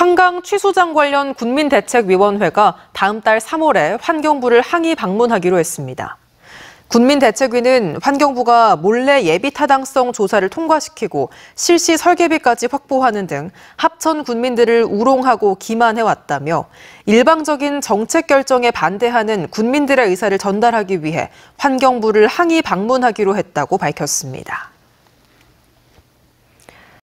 한강 취수장 관련 국민대책위원회가 다음 달 3월에 환경부를 항의 방문하기로 했습니다. 국민대책위는 환경부가 몰래 예비 타당성 조사를 통과시키고 실시 설계비까지 확보하는 등 합천 군민들을 우롱하고 기만해왔다며 일방적인 정책 결정에 반대하는 군민들의 의사를 전달하기 위해 환경부를 항의 방문하기로 했다고 밝혔습니다.